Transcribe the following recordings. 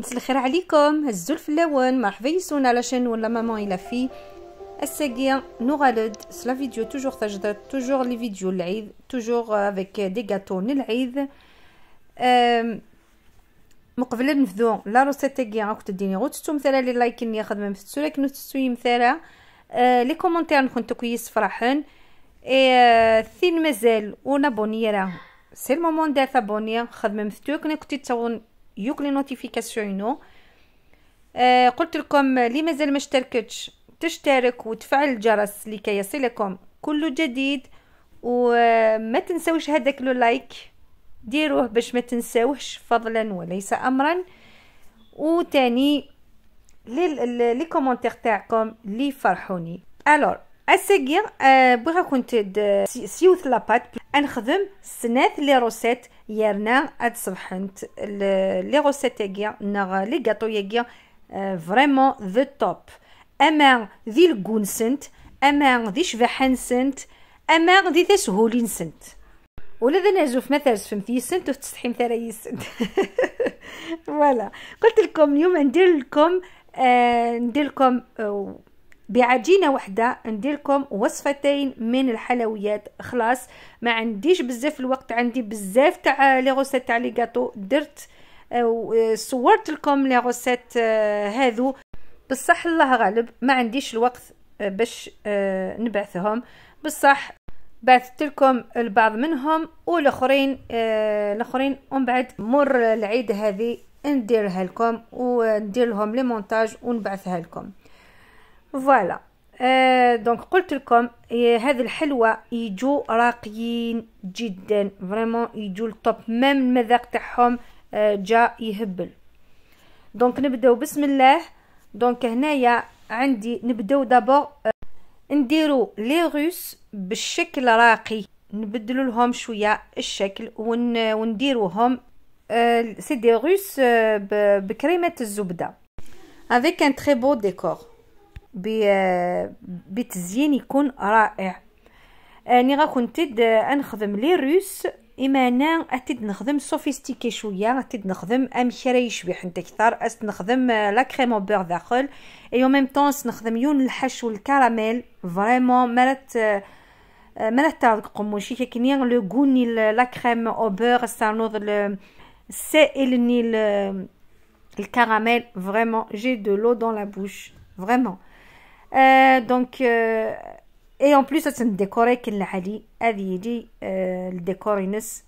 مساء الخير عليكم هزوا الفلاون مرحبا يسونا على شين ولا مامون الى في الساقيه نوغالد سلا فيديو توجور تجدد توجور لي فيديو العيد توجور افيك دي غاتو للعيد مقبل نفذو لا روسيت تاعي راك تديني غوت تستو مثلا لي لايكين يا خدمه مفتسو لكن تستو يمثالا آه لي كومونتير نكون كويس فرحان اي أه، ثين مازال ونابونيرا سي المومون ديال ثابونيه خدمه مفتوك كنتي تصون يوك لي نوتيفيكاسيونو آه قلت لكم اللي مازال ما اشتركتش تشترك وتفعل الجرس لكي يصلكم كل جديد وما آه، تنسوش هذاك لو لايك ديروه باش ما تنساوهش فضلا وليس امرا وتاني لي كومونتير تاعكم لي فرحوني الور اسيغ euh، بغا كنت سيوث لابات نخدم سنات لي روسيت يرنا اد صبحنت لي روسيت تاعيا نغ لي غاتو ياكيا آه، فريمون ذا توب اما ذي الكون سنت اما ذي شبحان سنت اما ذي تسهولين سنت ولا ذا نعزوف ما تعزفم في سنت وتستحيم ثرا سنت فوالا قلت لكم اليوم ندير لكم آه ندير لكم آه بعجينه وحده نديركم وصفتين من الحلويات خلاص ما عنديش بزاف الوقت عندي بزاف تاع لي غوسيت تاع لي غاطو درت آه، آه، صورت لكم لي غوسيت هذو آه، بصح الله غالب ما عنديش الوقت باش نبعثهم بصح بعثت لكم البعض منهم والاخرين الاخرين ومن بعد مر العيد هذه نديرها لكم وندير لهم لي مونتاج ونبعثها لكم فوالا آه دونك قلت لكم هذه الحلوى يجو راقيين جدا فريمون يجو الطوب ميم المذاق تاعهم آه جا يهبل دونك نبداو بسم الله دونك هنايا عندي نبداو دابور نديرو لي روس بالشكل راقي نبدلو لهم شويه الشكل ون ونديروهم سي دي روس بكريمه الزبده افيك ان تري بو ديكور بتزيين يكون رائع اني غا تد نخدم لي روس اما انا اتد نخدم سوفيستيكي شويه اتد نخدم ام كرا يشبيح انت كثر است نخدم لا كريم بور داخل اي او ميم طون نخدم يون الحشو والكاراميل فريمون مرات مرات تعرق قموشي كنيا لو غوني لا كريم او بور ني سائلني الكراميل فريمون جي دو لو دون لا بوش فريمون دونك اي اون بليس تنديكوري كل هادي هادي يجي آه الديكور ينس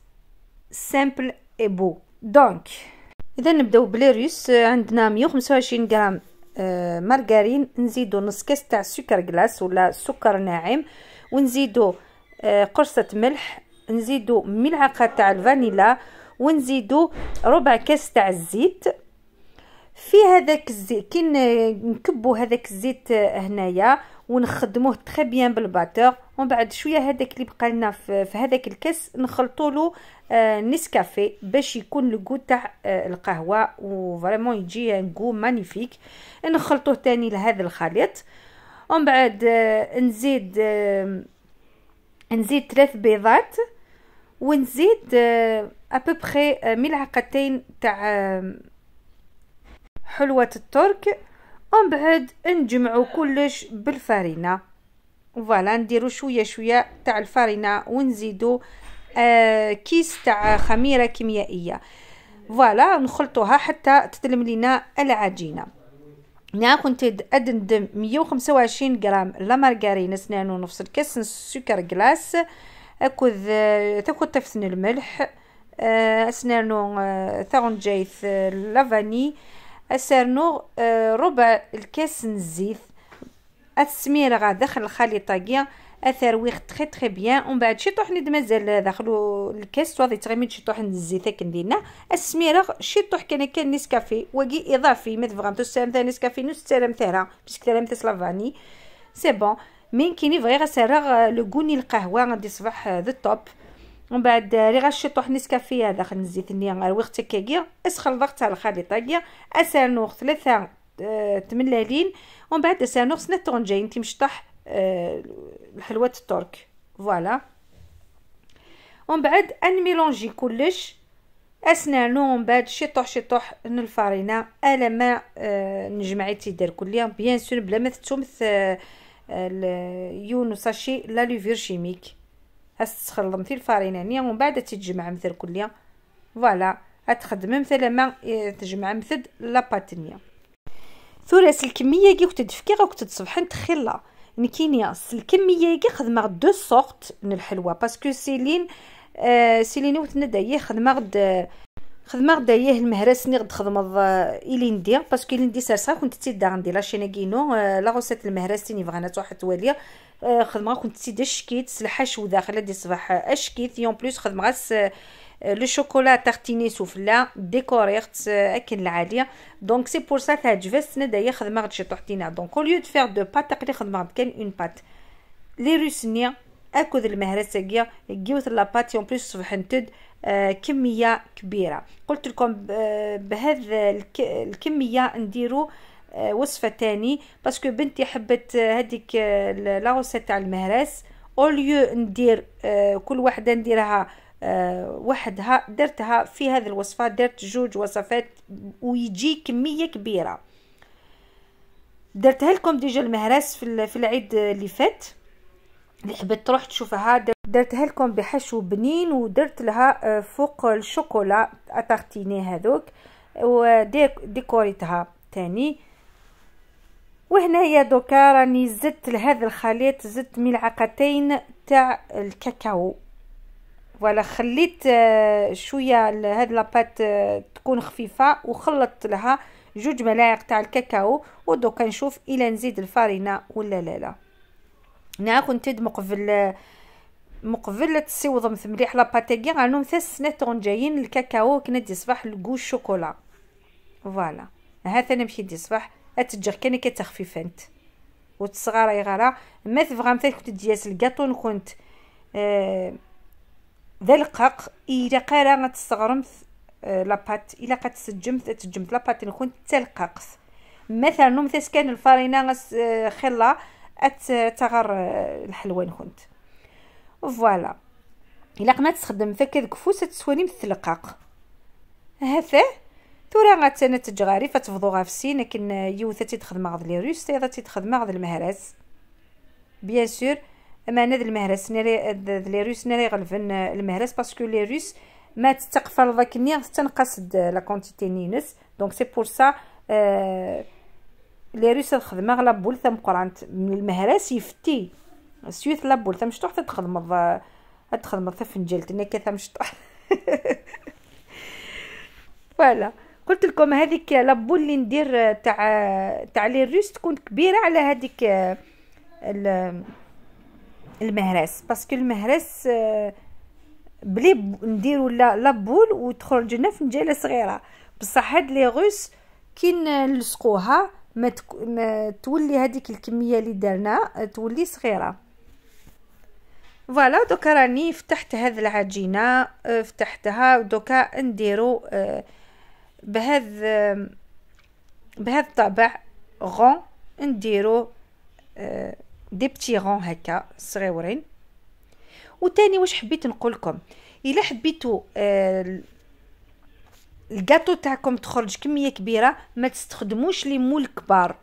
سامبل اي بو دونك اذا نبداو بليروس عندنا 125 غرام آه مارغرين نزيدو نص كاس تاع سكر كلاص ولا سكر ناعم ونزيدو آه، قرصه ملح نزيدو ملعقه تاع الفانيلا ونزيدو ربع كاس تاع الزيت في هذاك الزيت كي نكبوا هذاك الزيت هنايا ونخدموه تري بيان بالباتور ومن بعد شويه هذاك اللي بقى لنا في هذاك الكاس نخلطوا له آه، نسكافي باش يكون الكو تاع آه، القهوه وفريمون يجي غو مانيفيك نخلطوه تاني لهذا الخليط ومن بعد آه، نزيد نزيد ثلاث بيضات ونزيد ابوبخي ملعقتين تاع حلوة الترك ومن بعد نجمعو كلش بالفارينة فوالا نديرو شوية شوية تاع الفارينة ونزيدو آه كيس تاع خميرة كيميائية فوالا نخلطوها حتى تتلم لينا العجينة انا كنت مية وخمسة وعشرين غرام لا مارغرين سنان ونص الكاس سكر كلاس اكوذ آه، تاخذ تفسن الملح اسنانو آه، آه، ثغن جايث لافاني أسرنو آه، ربع الكاس نزيف السميرة غا داخل الخليطه كيا اثرويخ تخي تخي بيان ومن بعد شي طحن ند مازال داخلو الكاس تواضي تغيمي شي طحن الزيت هاك ندينا السميره شي طح كان كان نسكافي وكي اضافي ما تبغى سالم ثاني نسكافي نص سالم ثرا باسكو تسام تسلافاني سي بون مين كيني بغي غسرغ لو غوني القهوه غادي صباح ذا توب ومن بعد آه، ري غنشيطو نسكافيه داخل الزيت اللي رويغت كاكيا اسخلضغ تاع الخليطه كيا اسانوغ ثلاثه آه، تملالين ومن بعد اسانوغ سنه طونجين تيمشطح أه الحلوه الترك فوالا ومن بعد انميلونجي كلش اسنانو ومن بعد شطح شطح من الفرينه الا ما أه نجمعي تيدار كليا بيان سور بلا ما تتمث آه، يونو ساشي لا لوفير شيميك في الفرينه الفرينانيه ومن بعد تتجمع مثل كليه فوالا تخدم مثل ما إيه، تجمع مثل لاباتينيه ثلاث الكميه كي كنت تفكي غا كنت تصبحن تخلا نكينيا الكميه كي خدمه دو سورت من الحلوى باسكو سيلين آه سيلين وتنا دايي خدمه غد خدمه غدا اياه المهرس ني غد خدمض اليندي باسكو اليندي سارسا كنت تسيد عندي لاشينا كينو آه، لا غوسيت المهرس تيني بغانا تروح تواليا آه، خدمه كنت تسيد الشكيت الحشو داخله دي صباح اشكيت يون بلوس خدمه غاس لو شوكولا تارتيني سوفلا ديكوريغت اكل العاليه دونك سي بور سا سنا دايا خدمه غتشي طحتينا دونك او ليو دو فير دو بات تقري خدمه غد كان اون بات لي روسنيا اكد المهرات ساقيه جيوت لاباتي اون بليس صبح نتد آه، كميه كبيره قلت لكم آه، بهذا الكميه نديرو آه، وصفه تاني باسكو بنتي حبت هذيك لاغوسيت تاع المهراس اوليو ندير كل وحده نديرها وحدها درتها في هذه الوصفه درت جوج وصفات ويجي كميه كبيره درتها لكم ديجا المهراس في العيد اللي فات حبيت تروح تشوفها درتها لكم بحشو بنين ودرت لها آه، فوق الشوكولا اتارتيني هذوك وديكوريتها تاني وهنايا دوكا راني زدت لهذا الخليط زدت ملعقتين تاع الكاكاو فوالا خليت آه، شويه لهاد لاباط آه، تكون خفيفه وخلطت لها جوج ملاعق تاع الكاكاو ودوكا نشوف الا نزيد الفارينه ولا لا لا نا كنت مقبل مقبل تسيوض مليح باتيغي غانوم ثلاث سنات جايين الكاكاو كنا دي صباح لكو شوكولا فوالا ها ثاني مشي دي صباح اتجر كان كتخفيفانت وتصغار اي غرا ما تبغى مثلا كنت دياس الكاطو كنت آه ذا القاق الى قارا غتصغرم آه لابات الى قد سجمت تجمت لابات كنت تلقاق مثلا نوم كان الفارينه آه، خلا تغر الحلوان نكونت فوالا الا قمت تخدم ذاك الكفوس تسواني مثلقاق هذا تورا غاتنا تجغاري فتفضو غافسي لكن يوثا تيتخدم غاد لي روس تيضا تيتخدم غاد المهرس بيان سور اما انا المهرس ناري لي روس ناري غلفن المهرس باسكو لي روس ما تتقفل ذاك النيغ تنقصد لا كونتيتي نينس دونك سي بور سا أه روس الخدمه غلا بولثه مقرانت من المهراس يفتي سيوث لا بولثه مشطوح تتخدم تخدم فنجل تنا كثا مشطوح فوالا قلت لكم هذيك لابول اللي ندير آه، تاع آه، تاع لي روس تكون كبيره على هذيك آه، المهراس باسكو المهراس بلي نديرو لابول وتخرج لنا فنجاله صغيره بصح هاد لي روس كي نلصقوها ما, تك... ما تولي هذيك الكميه اللي درنا تولي صغيره فوالا دوكا راني فتحت هذه العجينه آه، فتحتها دوكا نديرو بهذا آه، بهذا الطابع غون نديرو آه، دي بتي غون هكا صغيورين وتاني واش حبيت نقولكم الا حبيتو الكاطو تاعكم تخرج كميه كبيره ما تستخدموش لي مول كبار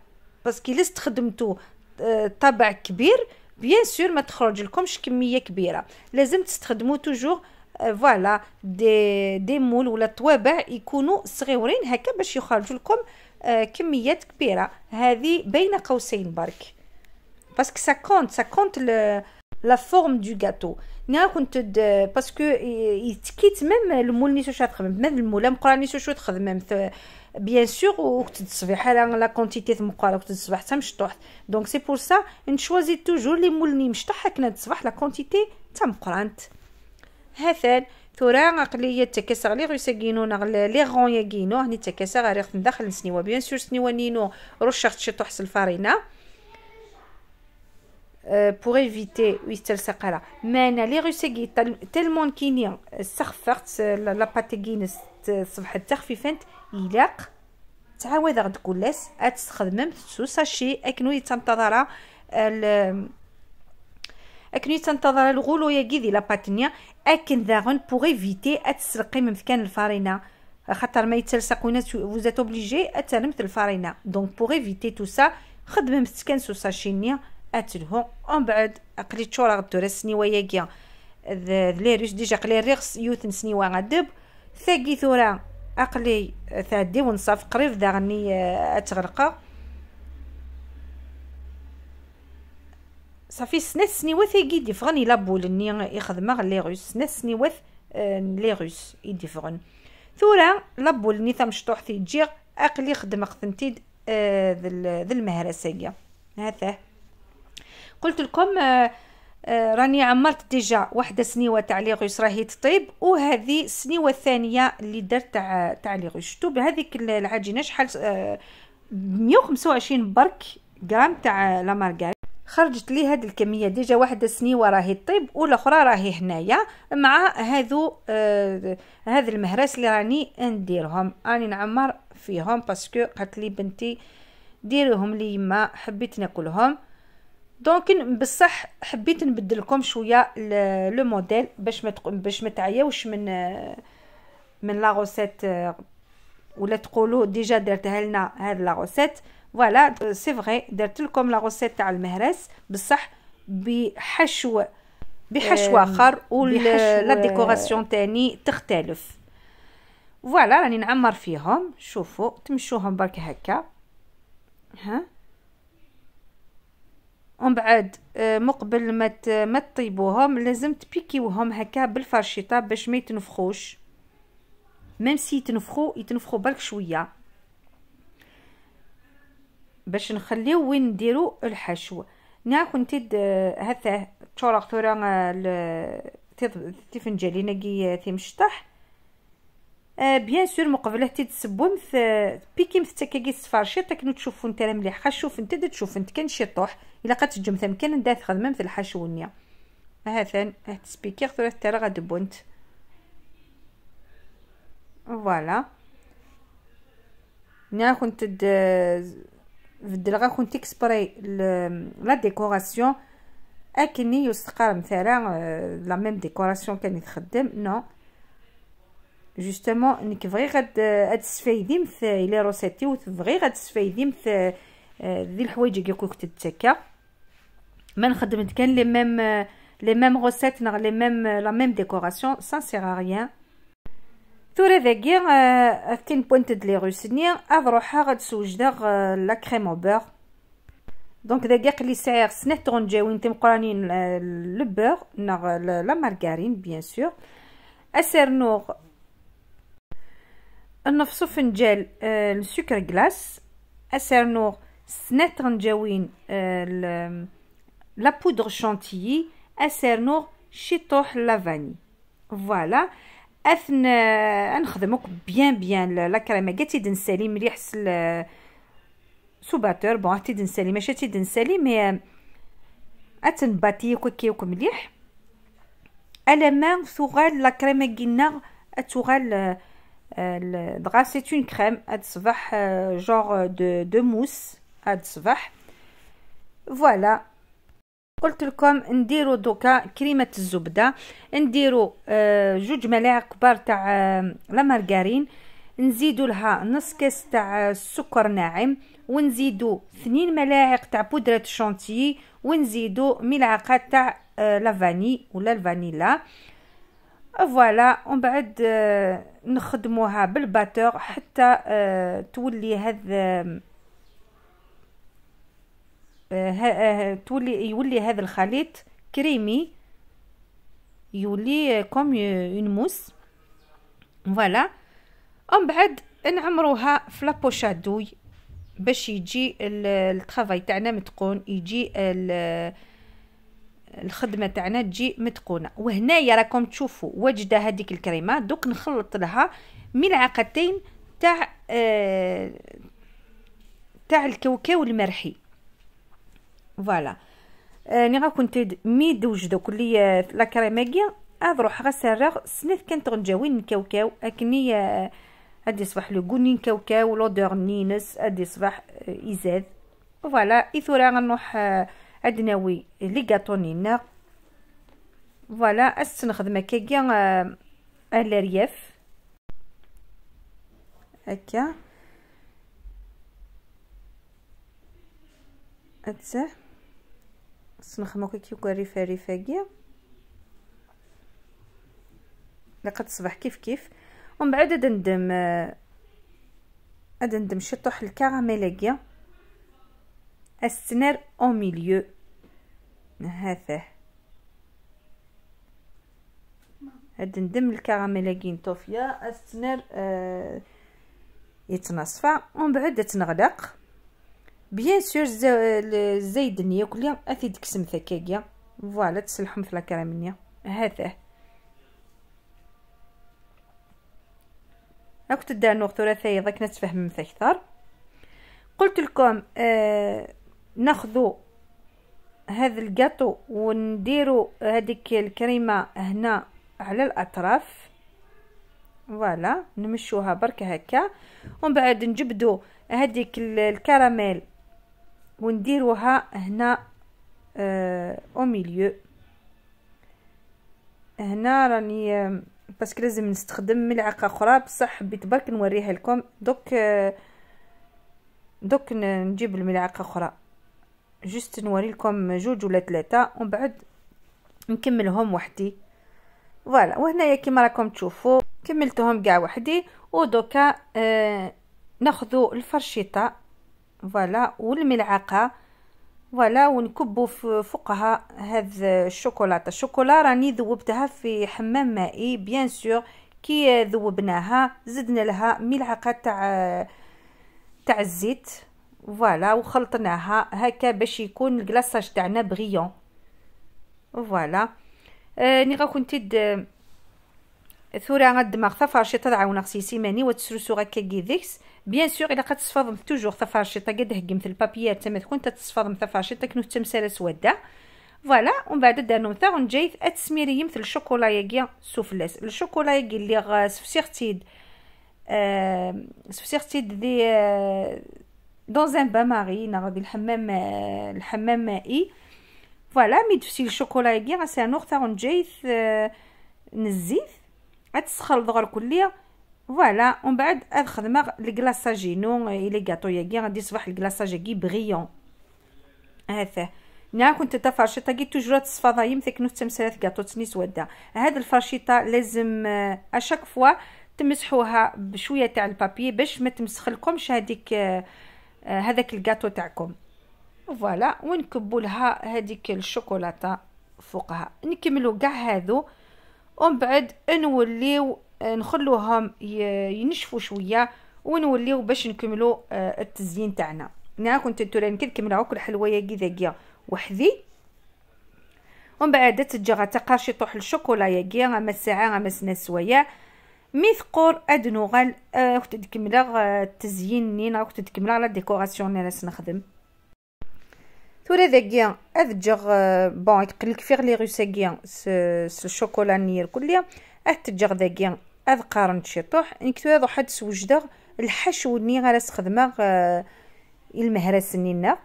باسكو الا استخدمتو آه، طبع كبير بيان سور ما تخرج لكمش كميه كبيره لازم تستخدموا توجور فوالا دي دي مول ولا طوابع يكونوا صغيورين هكا باش يخرجوا لكم آه، كميات كبيره هذه بين قوسين برك باسكو سا كونت سا كونت لا فورم دو غاتو انا كنت باسكو يتكيت ميم المول نيسو شا تخدم ميم المول مقرا نيسو شو تخدم بيان سور وقت الصباح راه لا كونتيتي مقرا وقت الصباح حتى مشطوح دونك سي بور سا نشوازي توجور لي مول ني مشطح كنا الصباح لا كونتيتي تاع مقرانت هثان ثورا عقلية تكسر لي كينو نغل لي غون كينو هني تكسر غير داخل نسنيوا بيان سور سنيوا نينو رشخت شي سلفارينا الفارينه بوغ ايفيتي ويستلصق راه مانا لي غوسيكي تالمون كينيا سخفرت لا باتيكينس صبحت تخفيفانت يلاق تعاود غد كلاس اتستخدمم سو ساشي اكنو يتنتظر اكنو يتنتظر الغولو ياكي دي لاباتينيا اكن داغون بوغ ايفيتي اتسرقي من كان الفارينه خاطر ما يتلصق ونا vous êtes obligé اترمت الفارينه دونك بوغ ايفيتي تو سا خدمم كان سو نيا اتلهو ومن بعد قلي تشورا غدورا السنيوه ياكيا ريس ديجا قلي ريغس يوثن سنيوا غدب ثاقي ثورا اقلي ثادي ونصاف قريب دا غني آه، اتغرقا صافي سنة سنيوا يجي ديفغن إلا بول ني يخدم لي روس سنه سنيوا آه، لي روس يديفغن ثورا لابول ني شطوح تيجي اقلي خدمه خثنتيد آه، ذا المهرسيه هذا قلت لكم آه، آه، راني عمرت ديجا واحدة سنيوة تاع لي غوش راهي تطيب وهذه السنيوة الثانية اللي درت تاع تاع لي غوش شفتو بهذيك العجينة شحال آه، مية وخمسة وعشرين برك غرام تاع لا مارغرين خرجت لي هاد الكميه ديجا واحده سنيوه راهي تطيب والاخرى راهي هنايا مع هادو آه هذا المهراس اللي راني نديرهم راني نعمر فيهم باسكو قالت لي بنتي ديريهم لي ما حبيت ناكلهم دونك بصح حبيت نبدل لكم شويه لو موديل باش ما باش ما تعياوش من من لا روسيت آه، ولا تقولوا ديجا درتها لنا هاد لا روسيت فوالا سي فري درت لكم لا روسيت تاع المهرس بصح بحشو بحشو اخر ولا آه، ديكوراسيون تاني تختلف فوالا راني نعمر فيهم شوفوا تمشوهم برك هكا ها ومن بعد آه، مقبل ما ما تطيبوهم لازم تبيكيوهم هكا بالفرشيطه باش ما يتنفخوش ميم سي يتنفخو يتنفخو برك شويه باش نخليو وين نديرو الحشو ناكن تد هثا تشورق ثورا آه، تفنجالي نقي ثيم آه، مشطح آه، بيان سور مقبل حتى تسبون بيكيم تكاكي كاكي السفارشيط كنو تشوفو نتا مليح شوف نتا تشوف نتا كان شي طوح الا قتجم ثم كان ندات خدمه مثل الحشونيه هاثان هاد السبيكير ثلاث ترى غدبونت فوالا نا كنت د فدلغا كنت اكسبري لا ديكوراسيون اكني يستقر مثلا آه، لا ميم ديكوراسيون كان يتخدم نو جوستومون انك غير غاد غتستفايدي مث الى روسيتي و وغير غتستفايدي مث ذي الحوايج اللي كنت تتكا ما نخدمت كان لي ميم لي ميم روسيت نغ لي ميم لا ميم ديكوراسيون سان سيغ ريان ثورة ذاكي كين نبوانتد لي روسني اذ روحها غتسوج سوجدا لا كريم او بور دونك ذاك قلي سعير سنه تغنجاوين تمقرانين لو بور نغ لا مارغارين بيان سور نوغ نفصو فنجال آه، السكر كلاس اسرنو سنات غنجاوين آه، لا بودغ شونتيي اسرنو شي طوح لافاني فوالا اثن آه، نخدموك بيان بيان لا كريمه كاع تيدنسالي مليح سل سوباتور بون تيدنسالي ماشي تيدنسالي مي اتنباتي وكيوك مليح الا ما ثغال لا كريمه كينا ثغال الدغا سي اون كريم هاد الصباح جونغ دو دو موس هاد الصباح فوالا قلت لكم نديرو دوكا كريمه الزبده نديرو آه، جوج ملاعق كبار تاع آه، لا مارغرين نزيدو لها نص كاس تاع آه، السكر ناعم ونزيدو ثنين ملاعق تاع بودرة شونتيي ونزيدو ملعقة تاع لافاني ولا الفانيلا فوالا ومن بعد نخدموها بالباتور حتى تولي هذا تولي يولي هذا الخليط كريمي يولي كوم اون موس فوالا ومن بعد نعمروها في لابوشادوي باش يجي الترافاي تاعنا متقون يجي الخدمه تاعنا تجي متقونه وهنايا راكم تشوفوا وجده هذيك الكريمه دوك نخلط لها ملعقتين تاع آه تاع الكاوكاو المرحي فوالا آه، ني آه، غا كنت مي دوجدو كلي لا كريمه هاد روح غا سراغ سنات كانت غنجاوي نكاوكاو اكني هادي آه، صباح لو كوني نكاوكاو لودور نينس هادي صباح ايزاد فوالا ثورا غنروح ادناوي لي غاتونينا فوالا استنخدم كاكيا على الرياف هكا اتسا استنخدمو كي يكون ريفا ريفا كيا لقد صبح كيف كيف ومن بعد ادندم ندم شطوح الكراميل كيا السنار او ميليو هاثه هاد ندم الكراميل طوفيا استنر آه يتنصفى ومن بعد تنغلق بيان سور الزيت النية كليا اثي ديك ثكاكيا فوالا تسلحهم في لاكرامينيا هاثه كنت دار نوغ ثلاثية ذاك نتفهم اكثر قلت لكم آه ناخذو هذا الكاطو ونديرو هذيك الكريمه هنا على الاطراف فوالا نمشوها برك هكا ومن بعد نجبدو هذيك الكراميل ونديروها هنا اه او ميليو هنا راني آه، باسكو لازم نستخدم ملعقه اخرى بصح حبيت برك نوريها لكم دوك آه، دوك نجيب الملعقه اخرى جست نوري لكم جوج ولا ثلاثه ومن بعد نكملهم وحدي فوالا وهنايا كيما راكم تشوفوا كملتهم كاع وحدي ودوكا آه ناخذوا الفرشيطه فوالا والملعقه فوالا ونكبوا فوقها هذا الشوكولاته الشوكولا راني ذوبتها في حمام مائي بيان سور كي ذوبناها زدنا لها ملعقه تاع تاع الزيت فوالا وخلطناها هكا باش يكون الكلاصاج تاعنا بغيون فوالا آه ني غكنت تد ثورة غدماغ ثفرشي تدعون خسيسي ماني وتسرسو غكا كيديكس بيان سور الا قد توجو توجور ثفرشيطه قد في البابيير تما تكون تتصفضم ثفرشيطه كنو تمساله سوده فوالا ومن بعد دانو تا ونجي اتسميري مثل الشوكولا ياكيا الشوكولايه الشوكولا لي اللي سفسيغتيد آه سفسيغتيد دي آه dans un bain ماري نغربي الحمام الحمام مائي فوالا مي دفتي الشوكولا كي غسانوغ ونجيث نزيف غتسخن دغور كليه فوالا ومن بعد الخدمه الكلاصاجينو الي كاطو ياكي غادي يصبح الكلاصاجي كي بغيون هاثاه نا كنت تا فرشيطه كي توجور تصفاضا يمثك نو تمسالات كاطو تنيس ودا هاد الفرشيطه لازم اشاك فوا تمسحوها بشويه تاع البابي باش ما تمسخلكمش هذيك آه، هذاك الكاطو تاعكم فوالا ونكبوا لها هذيك الشوكولاته فوقها نكملوا كاع هذو ومن بعد نوليو آه، نخلوهم ينشفوا شويه ونوليو باش نكملوا آه، التزيين تاعنا انا كنت تولان كي نكمل كل حلويه كي وحدي ومن بعد تجي غتقرشي طوح الشوكولا يا كي غمس ساعه غمس نسويه مثقور اد نوغال آه، كنت تكملا آه، التزيين نينا كنت تكملا على ديكوراسيون اللي نخدم ثورا ذاكيا اذجر آه، بون يقلك فيغ لي غوساكيا س الشوكولا نير كليا اذجر ذاكيا اذ قارن شيطوح انكتو هذا حد سوجدغ الحشو ني غالا استخدمغ المهرس نينا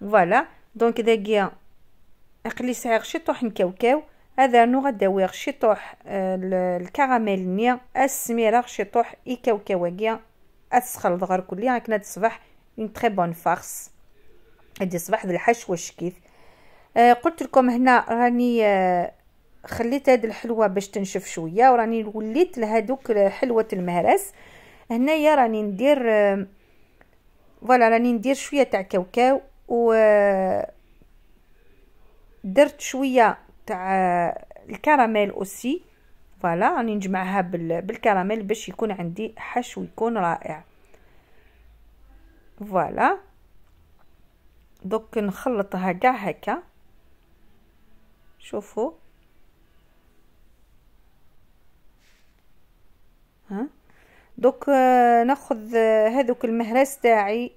فوالا دونك ذاكيا اقلي سعيغ شيطوح نكاوكاو هذا نوع داوير شطوح آه، الكراميل نيا السميره شطوح كاوكاواكيا أسخل غير كلي هاكنا تصبح اون تخي بون فارس هادي صباح ذي الحشوة الشكيف آه، قلت لكم هنا راني آه، خليت هاد الحلوه باش تنشف شويه وراني وليت لهادوك حلوه المهرس هنايا راني ندير فوالا راني ندير شويه تاع كاوكاو و درت شويه تاع الكراميل اوسي فوالا راني نجمعها بالكراميل باش يكون عندي حشو يكون رائع فوالا دوك نخلطها كاع هكا شوفوا ها دوك آه، ناخذ آه، هذوك المهراس تاعي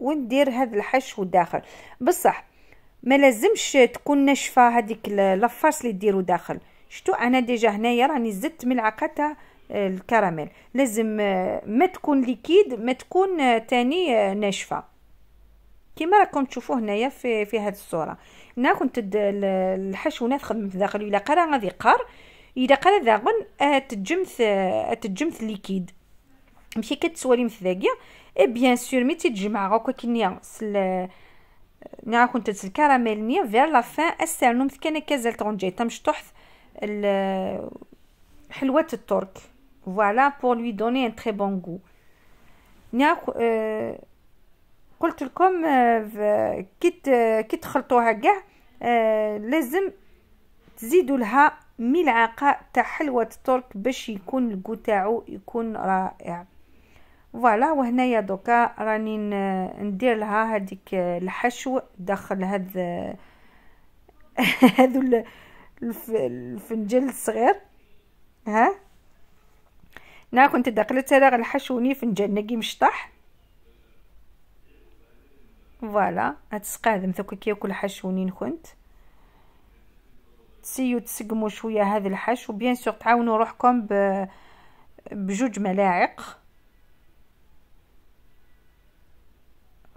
وندير هذا الحشو داخل بصح ما لازمش تكون ناشفه هذيك لافاس اللي ديرو داخل شتو انا ديجا هنايا راني زدت ملعقه آه، تاع الكراميل لازم آه، ما تكون ليكيد ما تكون آه، تاني ناشفه كما راكم تشوفوا هنايا في في هذه الصوره هنا كنت الحشو نخدم في داخل الا قرا غادي قار الا قرا داغن تجمث تجمث ليكيد ماشي كتسوالي مثلاقيه اي بيان سور مي تجمع هكا كنيا ملي كنت تدس كراميل نيا فير لا فان استعملو مثكانه كازال طونجي تمشطح حلوه الترك فوالا بور لوي دوني ان تري بون غو ملي قلت لكم آه، كي كي تخلطوها كاع آه، لازم تزيدوا لها ملعقه تاع حلوه الترك باش يكون الكو تاعو يكون رائع فوالا وهنايا دوكا راني ندير لها هذيك الحشو داخل هذا هذو الفنجل الصغير ها انا كنت داخلت هذا الحشوني فنجان نقي مشطح فوالا هتسقادم ذوك كياكل حشوني كنت تسيو تسقمو شويه هذا الحشو بيان سور تعاونوا روحكم ب بجوج ملاعق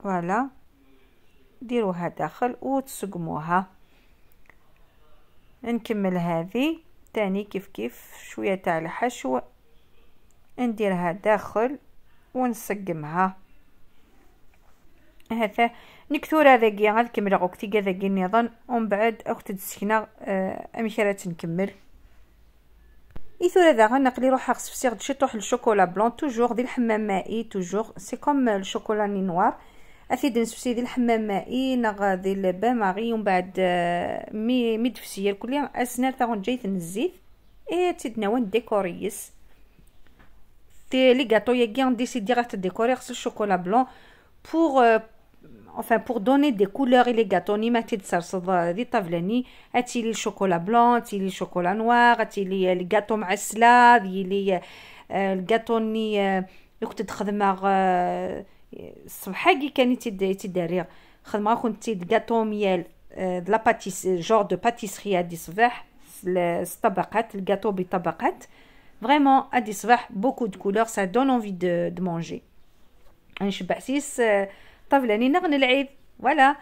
فوالا ديروها داخل وتسقموها نكمل هذه تاني كيف كيف شويه تاع الحشو نديرها داخل ونسقمها هذا هذا كي عاد كمل غوكتي كي نظن ومن بعد اخت تسكنا آه، امشرات نكمل إثورة داغا نقلي روحها خصف سيغ تشي تروح الشوكولا بلون توجور دي الحمام مائي توجور سي كوم الشوكولا ني نوار افيد نسوسي دي الحمام مائي نغ لبا البا ماغي ومن بعد آه، مي مدفسيه الكل اسنار تاغون جاي نزيت اي تيد نوان ديكوريس تي لي غاتو يغي ديسيدي غات ديكوري خصو الشوكولا بلون بور آه، enfin pour donner des couleurs et les gâteaux ni ma تيد صرصد دي tavlani اتي le chocolat blanc اتي le chocolat noir اتي لي الغاتو مع السلا دي لي الغاتوني كنت تخدم الصبحه كي كانت تداري خدمه كنت كاطو ميال لا باتيس جور دو باتيسري هادي الصباح الطبقات الكاطو بطبقات فريمون هادي الصباح بوكو دو كولور سا دون انفي دو دو مونجي نشبع سيس آه، طفلاني نغني العيد فوالا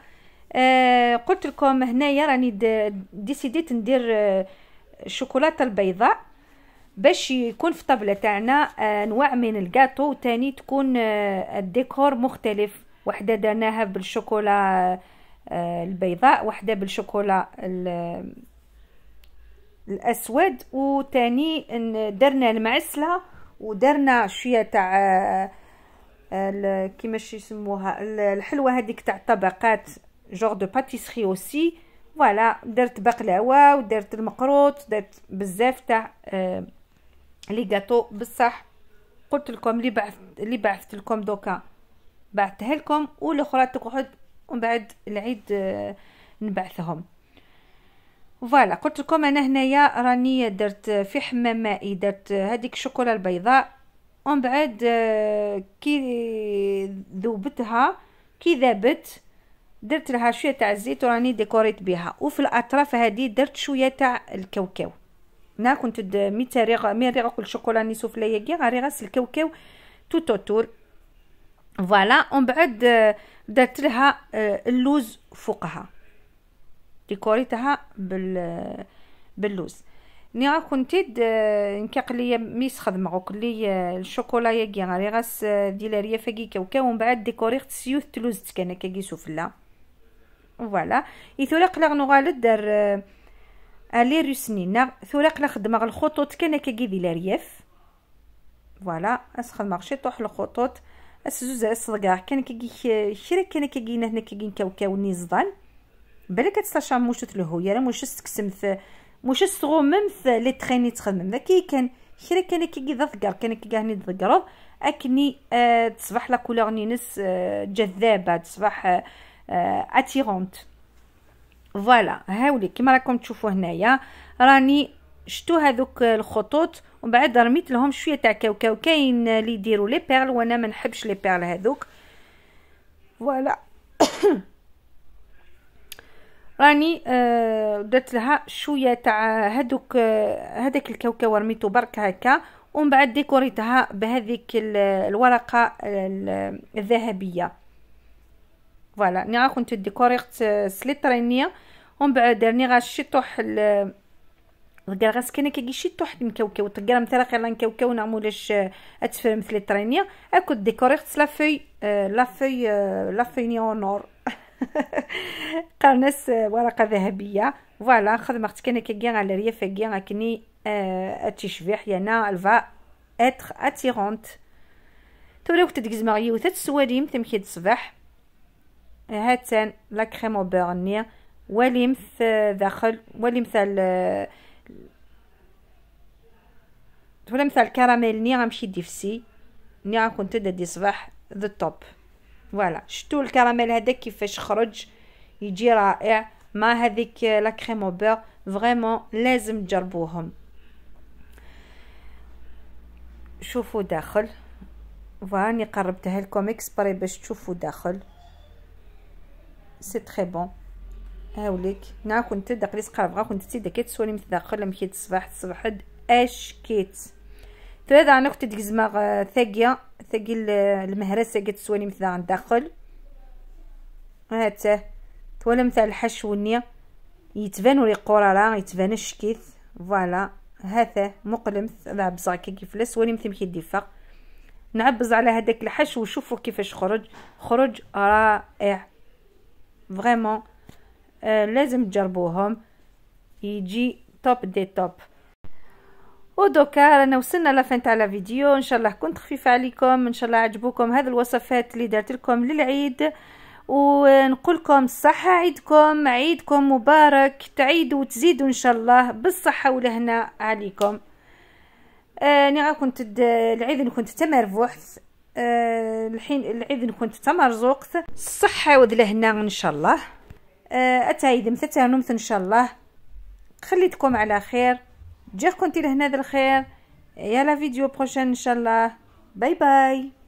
آه، قلت لكم هنايا راني ديسيديت ندير الشوكولاته آه، البيضاء باش يكون في الطبله تاعنا انواع آه، من الكاطو تاني تكون آه، الديكور مختلف وحده درناها بالشوكولا آه، البيضاء وحده بالشوكولا الاسود وتاني درنا المعسله ودرنا شويه تاع كيما يسموها الحلوه هذيك تاع طبقات جور دو باتيسري اوسي فوالا درت بقلاوه ودرت المقروط درت بزاف تاع لي غاتو بصح قلت لكم لي بعث لي بعثت لكم دوكا بعثتها لكم والاخرى تقعد ومن بعد العيد آه، نبعثهم فوالا قلت لكم انا هنايا راني درت في حمام مائي درت هذيك الشوكولا البيضاء ومن بعد آه، كي ذوبتها كي ذابت درت لها شويه تاع الزيت وراني ديكوريت بها وفي الاطراف هذه درت شويه تاع الكاوكاو نا كنت مي تاريغ مي ريغ كل ني سوفليا كي غاريغا سلكوكاو تو تور فوالا اون بعد آه، درت لها آه، اللوز فوقها ديكوريتها بال آه، باللوز ني غا كنتي نكاق ليا مي خدمة غوك لي يا كي غاري غاس ديلاريا فاكي كاوكاو ومن بعد ديكوريخت سيوث تلوز تكانا كاكي سوفلا فوالا يثولا قلاغ نوغالد دار لي روسنينا ثلاق نخدم غ الخطوط كان كي دي لارياف فوالا اس خدمه طوح الخطوط اس زوز اس دقاع كان كي كرا كان كي هنا كي نكاوكاو نيزدان بلا تستشعر موش الهوية راه موش تكسمت موش تغممت لي تخيني تخدم كي كان كرا كان كي ذقر كان كي هني تذقرض اكني تصبح لا كولور نينس جذابه تصبح اتيرونت فوالا هاولي كيما راكم تشوفوا هنايا راني شتو هذوك الخطوط ومن بعد رميت لهم شويه تاع كاوكاو كاين اللي يديروا لي بيرل وانا ما نحبش لي بيرل هذوك فوالا راني آه، درت لها شويه تاع هذوك آه، هذاك الكاوكاو رميته برك هكا ومن بعد ديكوريتها بهذيك الورقه الذهبيه فوالا ني غنكون ديكوريغت سليطرينيه ومن بعد ني غنشيط واحد الكار غسكنه كيجي شيط واحد مكوكو تقرا مثلا غير نكوكو نعمولش اتفهم سليطرينيه اكو ديكوريغت لافوي لافوي لافوي نيونور قرنس ورقه ذهبيه فوالا خدمت كان كي على ريف كي كني اتشبيح يانا الفا اتر اتيرونت تولي وقت كنت وثات زعما غيوثات السواليم تمكيد الصباح آه، هاتان لا كريم وبيرني وليمث آه، داخل ولمس ال مثال كراميل ني غنمشي ديفسي ني غنكون دي صباح ذا توب فوالا شتو الكراميل هذا كيفاش خرج يجي رائع مع هذيك آه، لا كريم وبير فريمون لازم تجربوهم شوفوا داخل فاني قربتها لكم اكسبري باش تشوفوا داخل سي بون هاوليك نا كنت داقلي سقربغا كنت تي داكيت متداخل متداقل مكي تصبح تصبح اش كيت تريد انا كنت ديكزما ثاقيا ثاقي المهرسه ثاقيت سوالي متدا داخل هاته تولى مثال الحش والنية يتبان ولي قرارا يتبان الشكيث فوالا هاته مقلم لعب كي كيفلاس ولي مثل مكي ديفاق نعبز على هذاك الحش وشوفوا كيفاش خرج خرج رائع فريمون لازم تجربوهم يجي توب دي توب ودوكا رانا وصلنا لفين تاع لا فيديو ان شاء الله كنت خفيفه عليكم ان شاء الله عجبوكم هذه الوصفات اللي درت لكم للعيد ونقول لكم صحة عيدكم عيدكم مبارك تعيدوا وتزيدوا ان شاء الله بالصحة والهنا عليكم آه نعا كنت العيد اللي كنت تما أه الحين العيد كنت تمرزقت الصحة ودلهنا إن شاء الله أه أتا نمت إن شاء الله خليتكم على خير جاكم كنتي لهنا الخير يلا فيديو بروشان إن شاء الله باي باي